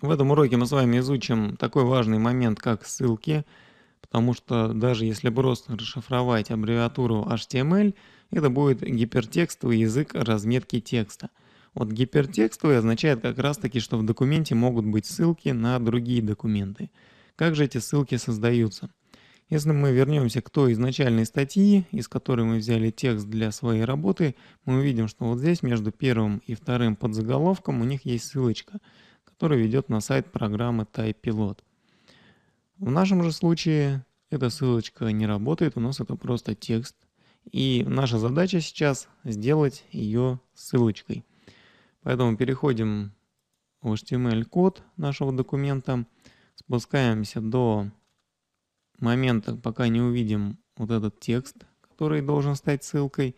В этом уроке мы с вами изучим такой важный момент, как ссылки, потому что даже если просто расшифровать аббревиатуру HTML, это будет гипертекстовый язык разметки текста. Вот гипертекстовый означает как раз-таки, что в документе могут быть ссылки на другие документы. Как же эти ссылки создаются? Если мы вернемся к той изначальной статье, из которой мы взяли текст для своей работы, мы увидим, что вот здесь между первым и вторым подзаголовком у них есть ссылочка – который ведет на сайт программы TypePilot. В нашем же случае эта ссылочка не работает, у нас это просто текст. И наша задача сейчас сделать ее ссылочкой. Поэтому переходим в HTML-код нашего документа, спускаемся до момента, пока не увидим вот этот текст, который должен стать ссылкой.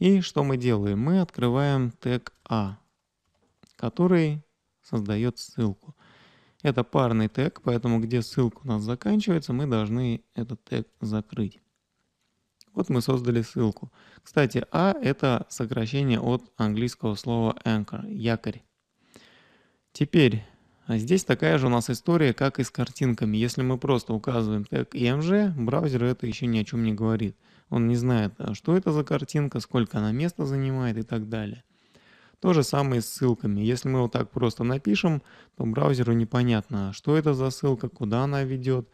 И что мы делаем? Мы открываем тег А, который создает ссылку. Это парный тег, поэтому где ссылка у нас заканчивается, мы должны этот тег закрыть. Вот мы создали ссылку. Кстати, А – это сокращение от английского слова anchor – якорь. Теперь, а здесь такая же у нас история, как и с картинками. Если мы просто указываем тег EMG, браузер это еще ни о чем не говорит. Он не знает, а что это за картинка, сколько она места занимает и так далее. То же самое с ссылками. Если мы вот так просто напишем, то браузеру непонятно, что это за ссылка, куда она ведет.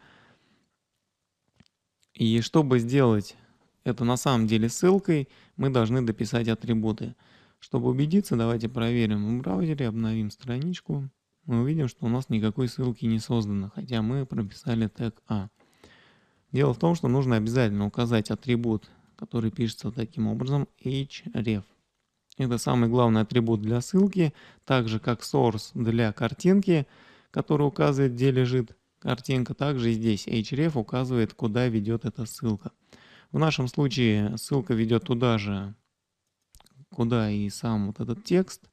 И чтобы сделать это на самом деле ссылкой, мы должны дописать атрибуты. Чтобы убедиться, давайте проверим в браузере, обновим страничку. Мы увидим, что у нас никакой ссылки не создано, хотя мы прописали тег А. Дело в том, что нужно обязательно указать атрибут, который пишется таким образом href. Это самый главный атрибут для ссылки, так же как source для картинки, которая указывает, где лежит картинка. Также здесь href указывает, куда ведет эта ссылка. В нашем случае ссылка ведет туда же, куда и сам вот этот текст.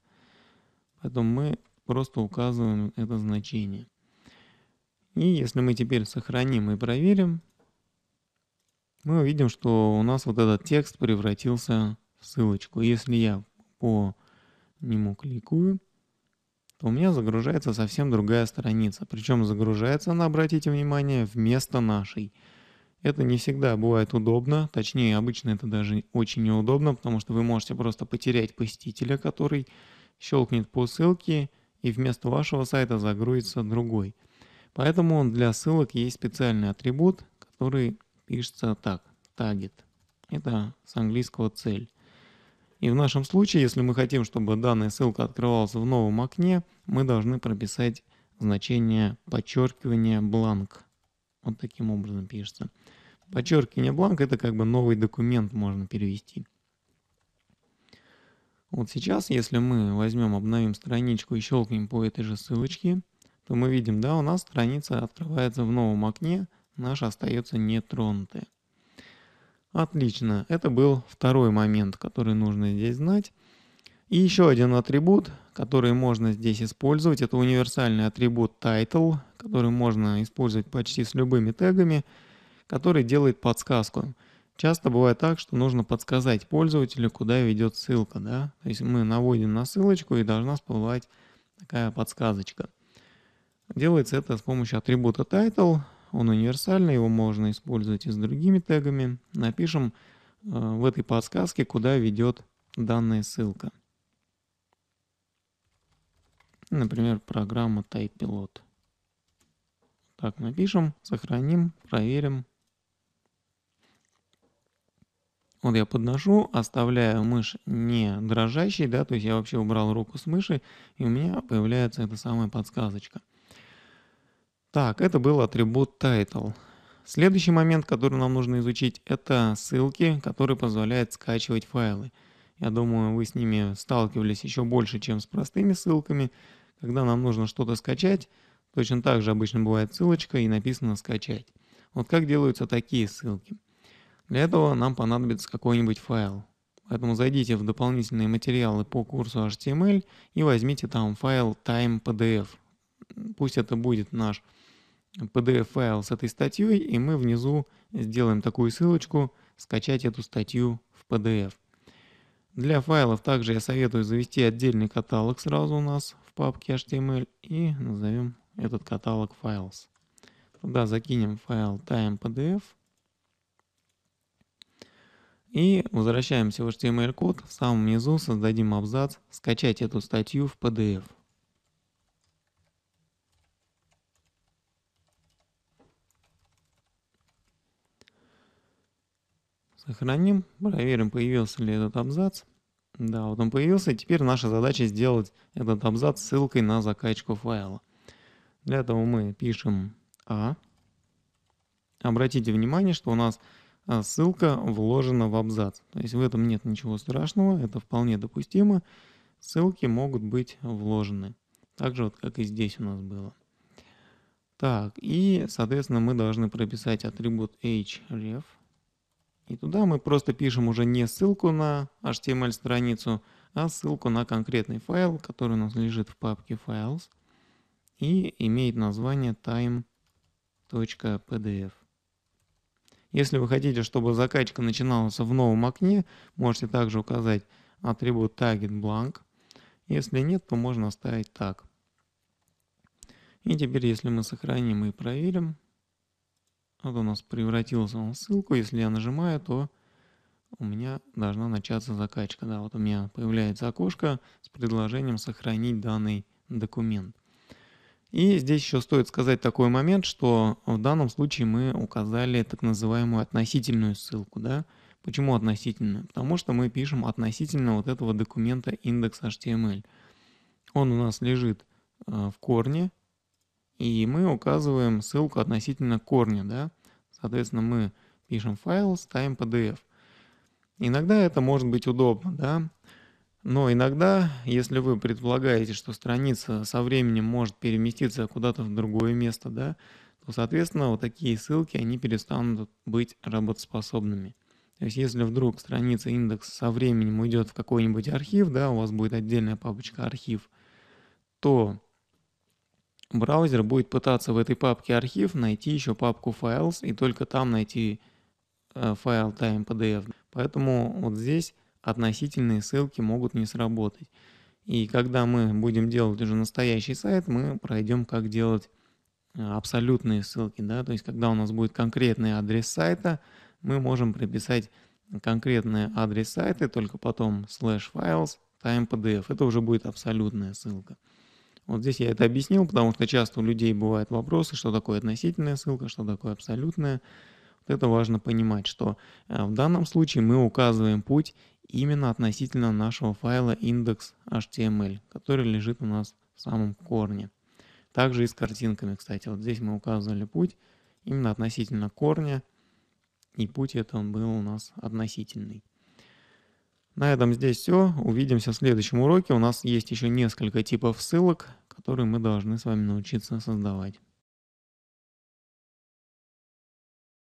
Поэтому мы просто указываем это значение. И если мы теперь сохраним и проверим, мы увидим, что у нас вот этот текст превратился в ссылочку. Если я по нему кликаю, то у меня загружается совсем другая страница. Причем загружается она, обратите внимание, вместо нашей. Это не всегда бывает удобно, точнее, обычно это даже очень неудобно, потому что вы можете просто потерять посетителя, который щелкнет по ссылке и вместо вашего сайта загрузится другой. Поэтому для ссылок есть специальный атрибут, который пишется так, target. Это с английского цель. И в нашем случае, если мы хотим, чтобы данная ссылка открывалась в новом окне, мы должны прописать значение подчеркивания бланк. Вот таким образом пишется. Подчеркивание бланк – это как бы новый документ можно перевести. Вот сейчас, если мы возьмем, обновим страничку и щелкнем по этой же ссылочке, то мы видим, да, у нас страница открывается в новом окне, наша остается нетронутая. Отлично, это был второй момент, который нужно здесь знать. И еще один атрибут, который можно здесь использовать, это универсальный атрибут title, который можно использовать почти с любыми тегами, который делает подсказку. Часто бывает так, что нужно подсказать пользователю, куда ведет ссылка. Да? То есть мы наводим на ссылочку и должна всплывать такая подсказочка. Делается это с помощью атрибута title он универсальный, его можно использовать и с другими тегами. Напишем э, в этой подсказке, куда ведет данная ссылка. Например, программа TypePilot. Так, напишем, сохраним, проверим. Вот я подношу, оставляю мышь не дрожащей, да, то есть я вообще убрал руку с мыши, и у меня появляется эта самая подсказочка. Так, это был атрибут title. Следующий момент, который нам нужно изучить, это ссылки, которые позволяют скачивать файлы. Я думаю, вы с ними сталкивались еще больше, чем с простыми ссылками. Когда нам нужно что-то скачать, точно так же обычно бывает ссылочка и написано «скачать». Вот как делаются такие ссылки? Для этого нам понадобится какой-нибудь файл. Поэтому зайдите в дополнительные материалы по курсу HTML и возьмите там файл time.pdf. Пусть это будет наш PDF-файл с этой статьей, и мы внизу сделаем такую ссылочку «Скачать эту статью в PDF». Для файлов также я советую завести отдельный каталог сразу у нас в папке HTML и назовем этот каталог Files. Туда закинем файл time.pdf и возвращаемся в HTML-код. В самом низу создадим абзац «Скачать эту статью в PDF». Сохраним, проверим, появился ли этот абзац. Да, вот он появился, и теперь наша задача сделать этот абзац ссылкой на закачку файла. Для этого мы пишем «а». Обратите внимание, что у нас а, ссылка вложена в абзац. То есть в этом нет ничего страшного, это вполне допустимо. Ссылки могут быть вложены. Так же, вот, как и здесь у нас было. Так, и, соответственно, мы должны прописать атрибут href – и туда мы просто пишем уже не ссылку на HTML-страницу, а ссылку на конкретный файл, который у нас лежит в папке Files и имеет название time.pdf. Если вы хотите, чтобы закачка начиналась в новом окне, можете также указать атрибут target blank. Если нет, то можно оставить так. И теперь, если мы сохраним и проверим, вот у нас превратился он в ссылку. Если я нажимаю, то у меня должна начаться закачка. Да, вот у меня появляется окошко с предложением сохранить данный документ. И здесь еще стоит сказать такой момент, что в данном случае мы указали так называемую относительную ссылку. Да? Почему относительную? Потому что мы пишем относительно вот этого документа индекс Он у нас лежит э, в корне, и мы указываем ссылку относительно корня. Да? Соответственно, мы пишем файл, ставим PDF. Иногда это может быть удобно, да? но иногда, если вы предполагаете, что страница со временем может переместиться куда-то в другое место, да, то, соответственно, вот такие ссылки, они перестанут быть работоспособными. То есть, если вдруг страница индекс со временем уйдет в какой-нибудь архив, да, у вас будет отдельная папочка архив, то Браузер будет пытаться в этой папке архив найти еще папку files и только там найти э, файл .pdf. Поэтому вот здесь относительные ссылки могут не сработать. И когда мы будем делать уже настоящий сайт, мы пройдем, как делать э, абсолютные ссылки. Да? То есть, когда у нас будет конкретный адрес сайта, мы можем приписать конкретный адрес сайта, только потом slash files .pdf. Это уже будет абсолютная ссылка. Вот здесь я это объяснил, потому что часто у людей бывают вопросы, что такое относительная ссылка, что такое абсолютная. Вот это важно понимать, что э, в данном случае мы указываем путь именно относительно нашего файла index.html, эм который лежит у нас в самом корне. Также и с картинками, кстати. Вот здесь мы указывали путь именно относительно корня, и путь это он был у нас относительный. На этом здесь все. Увидимся в следующем уроке. У нас есть еще несколько типов ссылок, которые мы должны с вами научиться создавать.